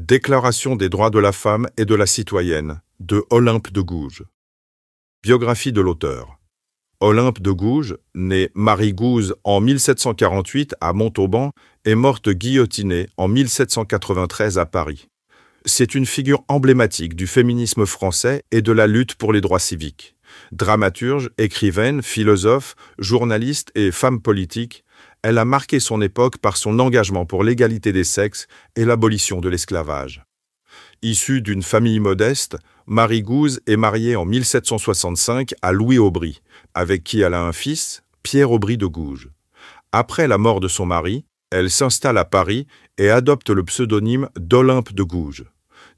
Déclaration des droits de la femme et de la citoyenne, de Olympe de Gouges. Biographie de l'auteur. Olympe de Gouges, née Marie Gouze en 1748 à Montauban, et morte guillotinée en 1793 à Paris. C'est une figure emblématique du féminisme français et de la lutte pour les droits civiques. Dramaturge, écrivaine, philosophe, journaliste et femme politique, elle a marqué son époque par son engagement pour l'égalité des sexes et l'abolition de l'esclavage. Issue d'une famille modeste, Marie Gouze est mariée en 1765 à Louis Aubry, avec qui elle a un fils, Pierre Aubry de Gouge. Après la mort de son mari, elle s'installe à Paris et adopte le pseudonyme d'Olympe de Gouges.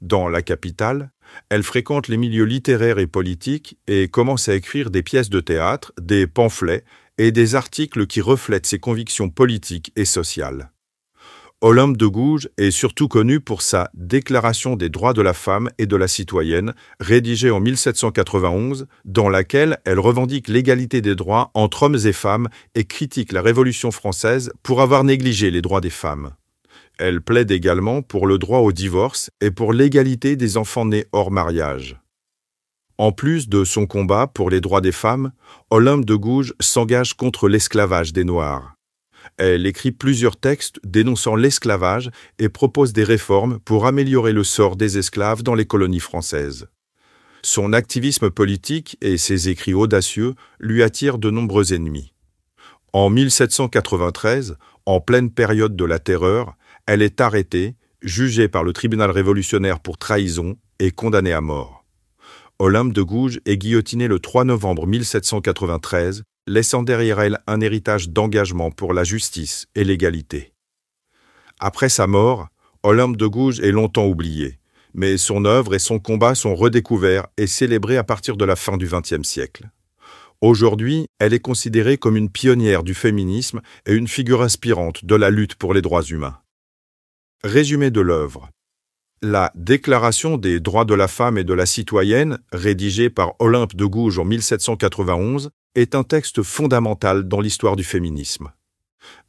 Dans la capitale, elle fréquente les milieux littéraires et politiques et commence à écrire des pièces de théâtre, des pamphlets, et des articles qui reflètent ses convictions politiques et sociales. Olympe de Gouges est surtout connue pour sa Déclaration des droits de la femme et de la citoyenne, rédigée en 1791, dans laquelle elle revendique l'égalité des droits entre hommes et femmes et critique la Révolution française pour avoir négligé les droits des femmes. Elle plaide également pour le droit au divorce et pour l'égalité des enfants nés hors mariage. En plus de son combat pour les droits des femmes, Olympe de Gouges s'engage contre l'esclavage des Noirs. Elle écrit plusieurs textes dénonçant l'esclavage et propose des réformes pour améliorer le sort des esclaves dans les colonies françaises. Son activisme politique et ses écrits audacieux lui attirent de nombreux ennemis. En 1793, en pleine période de la Terreur, elle est arrêtée, jugée par le tribunal révolutionnaire pour trahison et condamnée à mort. Olympe de Gouges est guillotinée le 3 novembre 1793, laissant derrière elle un héritage d'engagement pour la justice et l'égalité. Après sa mort, Olympe de Gouges est longtemps oubliée, mais son œuvre et son combat sont redécouverts et célébrés à partir de la fin du XXe siècle. Aujourd'hui, elle est considérée comme une pionnière du féminisme et une figure inspirante de la lutte pour les droits humains. Résumé de l'œuvre la Déclaration des droits de la femme et de la citoyenne, rédigée par Olympe de Gouges en 1791, est un texte fondamental dans l'histoire du féminisme.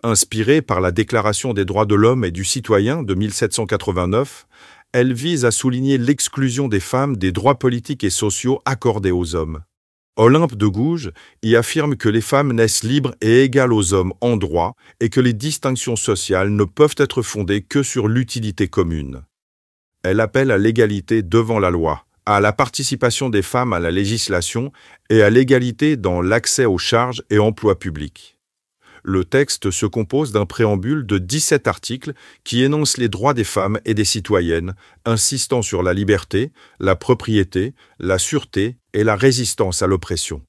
Inspirée par la Déclaration des droits de l'homme et du citoyen de 1789, elle vise à souligner l'exclusion des femmes des droits politiques et sociaux accordés aux hommes. Olympe de Gouges y affirme que les femmes naissent libres et égales aux hommes en droit et que les distinctions sociales ne peuvent être fondées que sur l'utilité commune. Elle appelle à l'égalité devant la loi, à la participation des femmes à la législation et à l'égalité dans l'accès aux charges et emplois publics. Le texte se compose d'un préambule de 17 articles qui énoncent les droits des femmes et des citoyennes, insistant sur la liberté, la propriété, la sûreté et la résistance à l'oppression.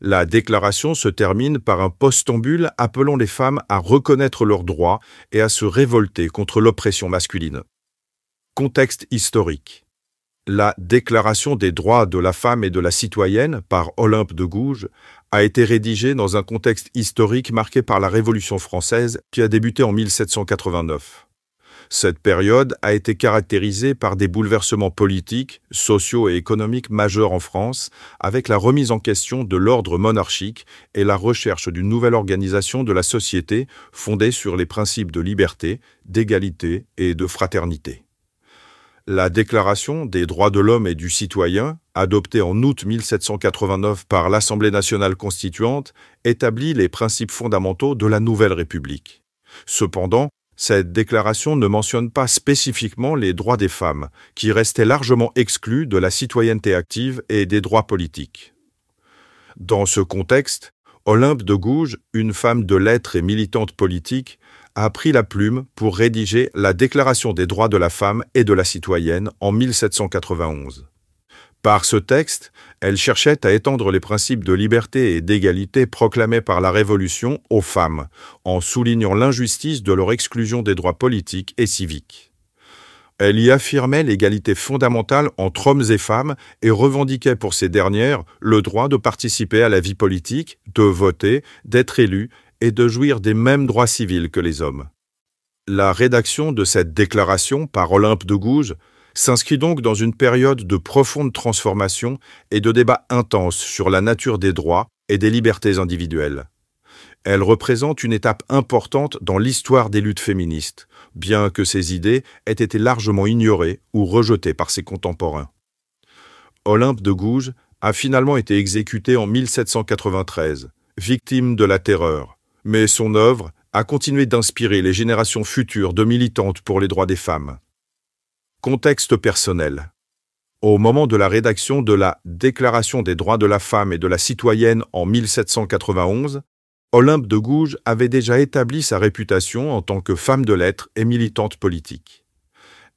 La déclaration se termine par un postambule appelant les femmes à reconnaître leurs droits et à se révolter contre l'oppression masculine. Contexte historique. La Déclaration des droits de la femme et de la citoyenne par Olympe de Gouges a été rédigée dans un contexte historique marqué par la Révolution française qui a débuté en 1789. Cette période a été caractérisée par des bouleversements politiques, sociaux et économiques majeurs en France, avec la remise en question de l'ordre monarchique et la recherche d'une nouvelle organisation de la société fondée sur les principes de liberté, d'égalité et de fraternité la Déclaration des droits de l'homme et du citoyen, adoptée en août 1789 par l'Assemblée nationale constituante, établit les principes fondamentaux de la Nouvelle République. Cependant, cette déclaration ne mentionne pas spécifiquement les droits des femmes, qui restaient largement exclus de la citoyenneté active et des droits politiques. Dans ce contexte, Olympe de Gouges, une femme de lettres et militante politique, a pris la plume pour rédiger la Déclaration des droits de la femme et de la citoyenne en 1791. Par ce texte, elle cherchait à étendre les principes de liberté et d'égalité proclamés par la Révolution aux femmes, en soulignant l'injustice de leur exclusion des droits politiques et civiques. Elle y affirmait l'égalité fondamentale entre hommes et femmes et revendiquait pour ces dernières le droit de participer à la vie politique, de voter, d'être élue et de jouir des mêmes droits civils que les hommes. La rédaction de cette déclaration par Olympe de Gouges s'inscrit donc dans une période de profonde transformation et de débats intenses sur la nature des droits et des libertés individuelles. Elle représente une étape importante dans l'histoire des luttes féministes, bien que ses idées aient été largement ignorées ou rejetées par ses contemporains. Olympe de Gouges a finalement été exécutée en 1793, victime de la terreur, mais son œuvre a continué d'inspirer les générations futures de militantes pour les droits des femmes. Contexte personnel Au moment de la rédaction de la Déclaration des droits de la femme et de la citoyenne en 1791, Olympe de Gouges avait déjà établi sa réputation en tant que femme de lettres et militante politique.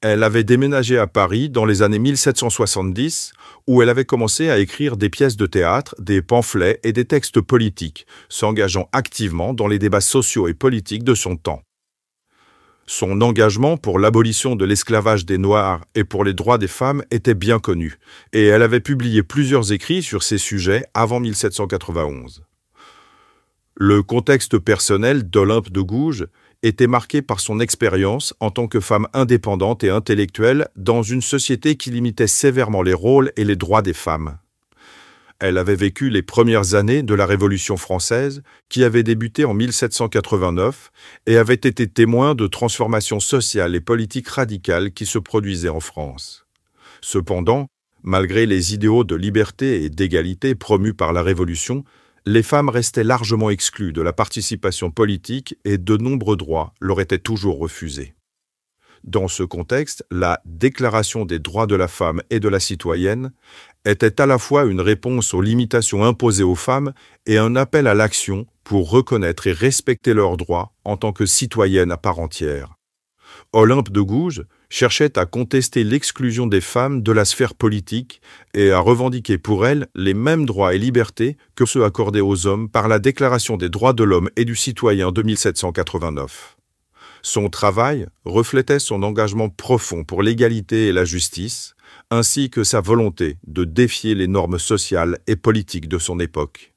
Elle avait déménagé à Paris dans les années 1770, où elle avait commencé à écrire des pièces de théâtre, des pamphlets et des textes politiques, s'engageant activement dans les débats sociaux et politiques de son temps. Son engagement pour l'abolition de l'esclavage des Noirs et pour les droits des femmes était bien connu, et elle avait publié plusieurs écrits sur ces sujets avant 1791. Le contexte personnel d'Olympe de Gouges était marquée par son expérience en tant que femme indépendante et intellectuelle dans une société qui limitait sévèrement les rôles et les droits des femmes. Elle avait vécu les premières années de la Révolution française, qui avait débuté en 1789, et avait été témoin de transformations sociales et politiques radicales qui se produisaient en France. Cependant, malgré les idéaux de liberté et d'égalité promus par la Révolution, les femmes restaient largement exclues de la participation politique et de nombreux droits leur étaient toujours refusés. Dans ce contexte, la Déclaration des droits de la femme et de la citoyenne était à la fois une réponse aux limitations imposées aux femmes et un appel à l'action pour reconnaître et respecter leurs droits en tant que citoyennes à part entière. Olympe de Gouges, cherchait à contester l'exclusion des femmes de la sphère politique et à revendiquer pour elles les mêmes droits et libertés que ceux accordés aux hommes par la Déclaration des droits de l'homme et du citoyen de 1789. Son travail reflétait son engagement profond pour l'égalité et la justice, ainsi que sa volonté de défier les normes sociales et politiques de son époque.